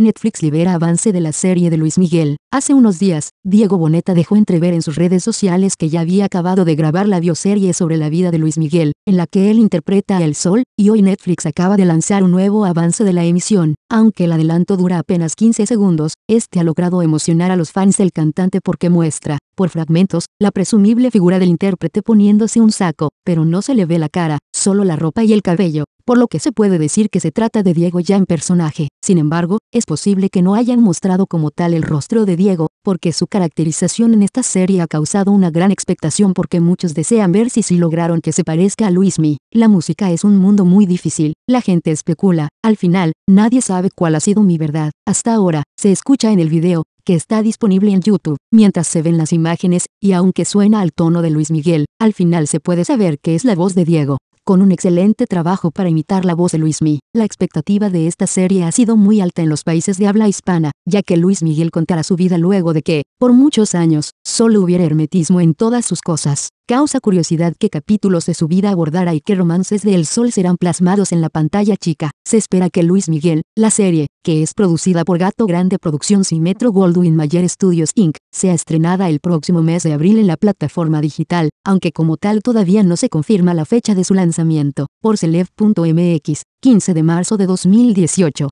Netflix libera avance de la serie de Luis Miguel. Hace unos días, Diego Boneta dejó entrever en sus redes sociales que ya había acabado de grabar la bioserie sobre la vida de Luis Miguel, en la que él interpreta a El Sol, y hoy Netflix acaba de lanzar un nuevo avance de la emisión. Aunque el adelanto dura apenas 15 segundos, este ha logrado emocionar a los fans del cantante porque muestra, por fragmentos, la presumible figura del intérprete poniéndose un saco, pero no se le ve la cara, solo la ropa y el cabello, por lo que se puede decir que se trata de Diego ya en personaje. Sin embargo, es posible que no hayan mostrado como tal el rostro de Diego, porque su caracterización en esta serie ha causado una gran expectación porque muchos desean ver si sí lograron que se parezca a Luismi. La música es un mundo muy difícil, la gente especula, al final, nadie sabe cuál ha sido mi verdad. Hasta ahora, se escucha en el video, que está disponible en YouTube, mientras se ven las imágenes, y aunque suena al tono de Luis Miguel, al final se puede saber que es la voz de Diego con un excelente trabajo para imitar la voz de Luis Miguel. La expectativa de esta serie ha sido muy alta en los países de habla hispana, ya que Luis Miguel contará su vida luego de que, por muchos años, solo hubiera hermetismo en todas sus cosas. Causa curiosidad qué capítulos de su vida abordará y qué romances de El Sol serán plasmados en la pantalla chica. Se espera que Luis Miguel, la serie, que es producida por Gato Grande Producciones y Metro Goldwyn Mayer Studios Inc., sea estrenada el próximo mes de abril en la plataforma digital, aunque como tal todavía no se confirma la fecha de su lanzamiento, por celeb.mx, 15 de marzo de 2018.